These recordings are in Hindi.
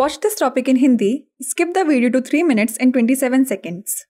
watch this topic in Hindi, skip the video to 3 minutes and 27 seconds.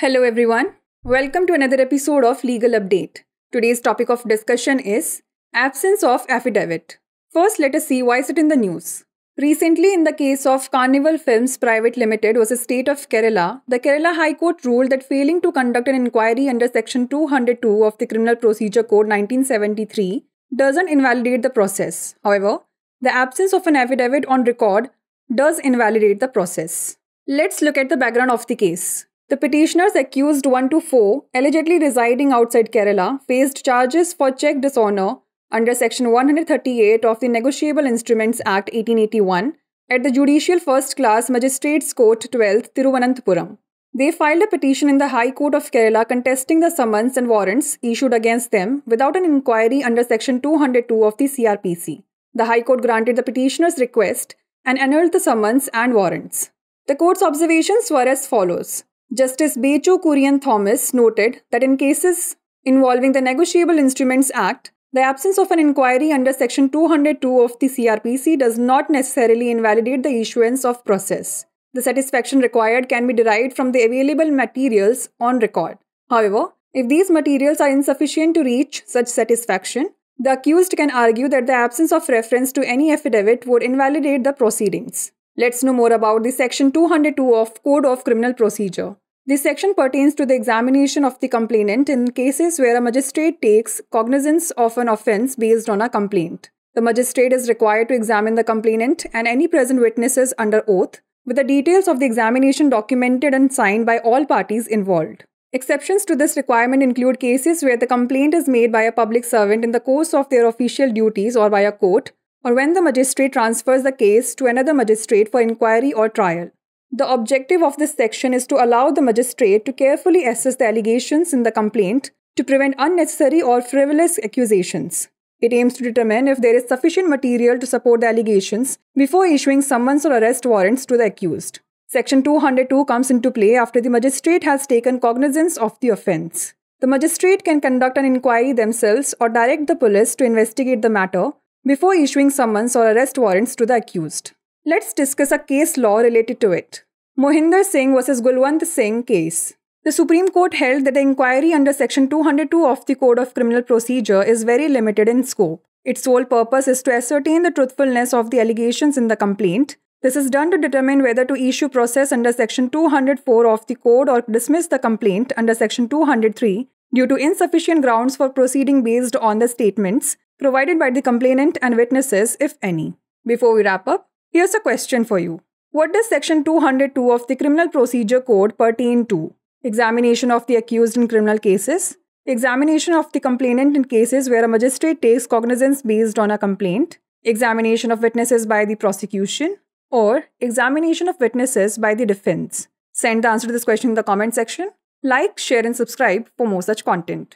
Hello everyone, welcome to another episode of Legal Update. Today's topic of discussion is absence of affidavit. First, let us see why is it in the news. Recently, in the case of Carnival Films Private Limited a State of Kerala, the Kerala High Court ruled that failing to conduct an inquiry under Section 202 of the Criminal Procedure Code 1973 doesn't invalidate the process. However, the absence of an affidavit on record does invalidate the process. Let's look at the background of the case. The petitioners accused 1 to 4, allegedly residing outside Kerala, faced charges for check dishonor under Section 138 of the Negotiable Instruments Act 1881 at the Judicial First Class Magistrates Court twelfth Thiruvananthapuram. They filed a petition in the High Court of Kerala contesting the summons and warrants issued against them without an inquiry under Section 202 of the CRPC. The High Court granted the petitioner's request and annulled the summons and warrants. The court's observations were as follows. Justice Becho Kurian Thomas noted that in cases involving the Negotiable Instruments Act, the absence of an inquiry under Section 202 of the CRPC does not necessarily invalidate the issuance of process. The satisfaction required can be derived from the available materials on record. However, if these materials are insufficient to reach such satisfaction, the accused can argue that the absence of reference to any affidavit would invalidate the proceedings. Let's know more about the section 202 of Code of Criminal Procedure. This section pertains to the examination of the complainant in cases where a magistrate takes cognizance of an offence based on a complaint. The magistrate is required to examine the complainant and any present witnesses under oath, with the details of the examination documented and signed by all parties involved. Exceptions to this requirement include cases where the complaint is made by a public servant in the course of their official duties or by a court, or when the magistrate transfers the case to another magistrate for inquiry or trial. The objective of this section is to allow the magistrate to carefully assess the allegations in the complaint to prevent unnecessary or frivolous accusations. It aims to determine if there is sufficient material to support the allegations before issuing summons or arrest warrants to the accused. Section 202 comes into play after the magistrate has taken cognizance of the offence. The magistrate can conduct an inquiry themselves or direct the police to investigate the matter before issuing summons or arrest warrants to the accused. Let's discuss a case law related to it. Mohinder Singh vs Gulwant Singh case. The Supreme Court held that the inquiry under Section 202 of the Code of Criminal Procedure is very limited in scope. Its sole purpose is to ascertain the truthfulness of the allegations in the complaint this is done to determine whether to issue process under Section 204 of the Code or dismiss the complaint under Section 203 due to insufficient grounds for proceeding based on the statements provided by the complainant and witnesses, if any. Before we wrap up, here's a question for you. What does Section 202 of the Criminal Procedure Code pertain to? Examination of the accused in criminal cases, examination of the complainant in cases where a magistrate takes cognizance based on a complaint, examination of witnesses by the prosecution, or examination of witnesses by the defense? Send the answer to this question in the comment section. Like share, and subscribe for more such content.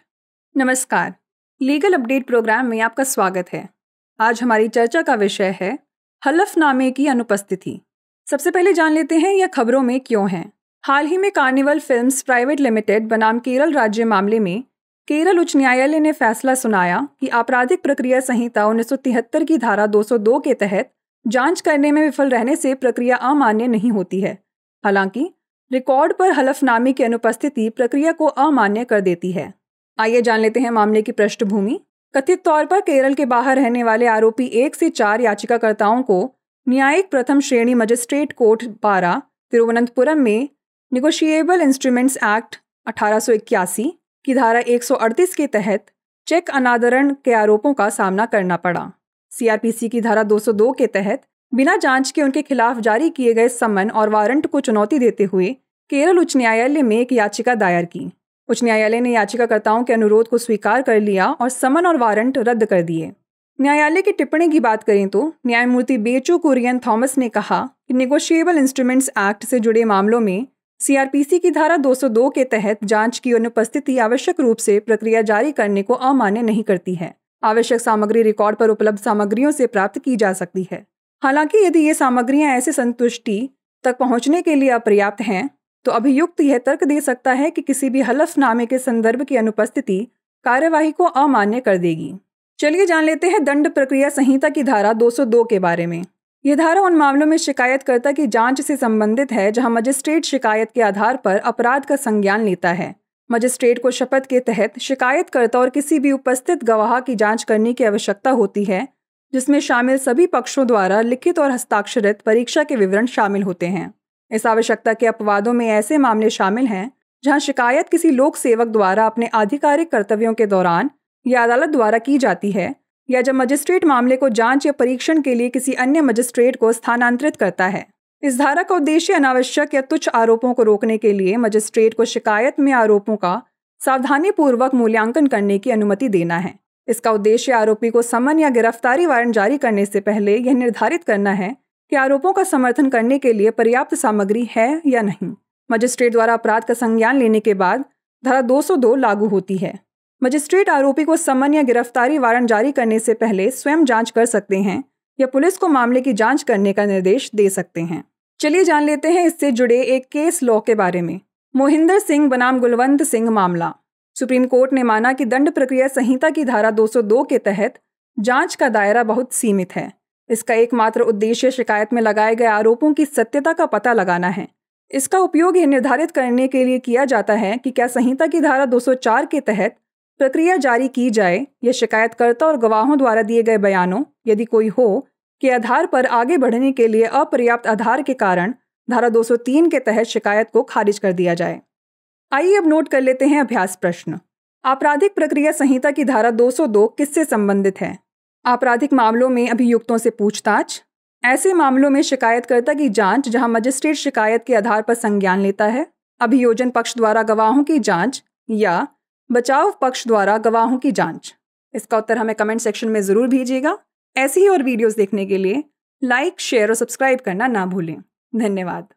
नमस्कार लीगल अपडेट प्रोग्राम में आपका स्वागत है आज हमारी चर्चा का विषय है हलफनामे की अनुपस्थिति सबसे पहले जान लेते हैं यह खबरों में क्यों है हाल ही में कार्निवल फिल्म्स प्राइवेट लिमिटेड बनाम केरल राज्य मामले में केरल उच्च न्यायालय ने फैसला सुनाया कि आपराधिक प्रक्रिया संहिता उन्नीस की धारा 202 के तहत जांच करने में विफल रहने से प्रक्रिया अमान्य नहीं होती है हालांकि रिकॉर्ड पर हलफनामे की अनुपस्थिति प्रक्रिया को अमान्य कर देती है आइए जान लेते हैं मामले की पृष्ठभूमि कथित तौर पर केरल के बाहर रहने वाले आरोपी एक से चार याचिकाकर्ताओं को न्यायिक प्रथम श्रेणी मजिस्ट्रेट कोर्ट पारा तिरुवनंतपुरम में निगोशिएबल इंस्ट्रूमेंट्स एक्ट अठारह की धारा 138 के तहत चेक अनादरण के आरोपों का सामना करना पड़ा सीआरपीसी की धारा 202 के तहत बिना जांच के उनके खिलाफ जारी किए गए समन और वारंट को चुनौती देते हुए केरल उच्च न्यायालय में एक याचिका दायर की उच्च न्यायालय ने याचिकाकर्ताओं के अनुरोध को स्वीकार कर लिया और समन और वारंट रद्द कर दिए न्यायालय की टिप्पणी की बात करें तो न्यायमूर्ति बेचू कुरियन थॉमस ने कहा कि निगोशिएबल इंस्ट्रूमेंट्स एक्ट से जुड़े मामलों में सीआरपीसी की धारा 202 के तहत जांच की अनुपस्थिति आवश्यक रूप से प्रक्रिया जारी करने को अमान्य नहीं करती है आवश्यक सामग्री रिकॉर्ड पर उपलब्ध सामग्रियों से प्राप्त की जा सकती है हालांकि यदि ये सामग्रियां ऐसे संतुष्टि तक पहुंचने के लिए अपर्याप्त हैं तो अभियुक्त यह तर्क दे सकता है कि किसी भी हलफनामे के संदर्भ की अनुपस्थिति कार्यवाही को अमान्य कर देगी चलिए जान लेते हैं दंड प्रक्रिया संहिता की धारा 202 के बारे में यह धारा उन मामलों में शिकायतकर्ता की जांच से संबंधित है जहां मजिस्ट्रेट शिकायत के आधार पर अपराध का संज्ञान लेता है मजिस्ट्रेट को शपथ के तहत शिकायतकर्ता और किसी भी उपस्थित गवाह की जांच करने की आवश्यकता होती है जिसमें शामिल सभी पक्षों द्वारा लिखित और हस्ताक्षरित परीक्षा के विवरण शामिल होते हैं इस आवश्यकता के अपवादों में ऐसे मामले शामिल हैं जहां शिकायत किसी लोक सेवक द्वारा अपने आधिकारिक कर्तव्यों के दौरान या अदालत द्वारा की जाती है या जब मजिस्ट्रेट मामले को जांच या परीक्षण के लिए किसी अन्य मजिस्ट्रेट को स्थानांतरित करता है इस धारा का उद्देश्य अनावश्यक या तुच्छ आरोपों को रोकने के लिए मजिस्ट्रेट को शिकायत में आरोपों का सावधानीपूर्वक मूल्यांकन करने की अनुमति देना है इसका उद्देश्य आरोपी को समन या गिरफ्तारी वारंट जारी करने से पहले यह निर्धारित करना है कि आरोपों का समर्थन करने के लिए पर्याप्त सामग्री है या नहीं मजिस्ट्रेट द्वारा अपराध का संज्ञान लेने के बाद धारा 202 लागू होती है मजिस्ट्रेट आरोपी को समन या गिरफ्तारी वारंट जारी करने से पहले स्वयं जांच कर सकते हैं या पुलिस को मामले की जांच करने का निर्देश दे सकते हैं चलिए जान लेते हैं इससे जुड़े एक केस लॉ के बारे में मोहिंदर सिंह बनाम गुलवंत सिंह मामला सुप्रीम कोर्ट ने माना कि दंड प्रक्रिया संहिता की धारा 202 के तहत जांच का दायरा बहुत सीमित है इसका एकमात्र उद्देश्य शिकायत में लगाए गए आरोपों की सत्यता का पता लगाना है इसका उपयोग यह निर्धारित करने के लिए किया जाता है कि क्या संहिता की धारा 204 के तहत प्रक्रिया जारी की जाए या शिकायतकर्ता और गवाहों द्वारा दिए गए बयानों यदि कोई हो के आधार पर आगे बढ़ने के लिए अपर्याप्त आधार के कारण धारा 203 के तहत शिकायत को खारिज कर दिया जाए आइए अब नोट कर लेते हैं अभ्यास प्रश्न आपराधिक प्रक्रिया संहिता की धारा 202 किससे संबंधित है आपराधिक मामलों में अभियुक्तों से पूछताछ ऐसे मामलों में शिकायतकर्ता की जांच जहां मजिस्ट्रेट शिकायत के आधार पर संज्ञान लेता है अभियोजन पक्ष द्वारा गवाहों की जांच या बचाव पक्ष द्वारा गवाहों की जांच इसका उत्तर हमें कमेंट सेक्शन में ज़रूर भेजिएगा ऐसी ही और वीडियोस देखने के लिए लाइक शेयर और सब्सक्राइब करना ना भूलें धन्यवाद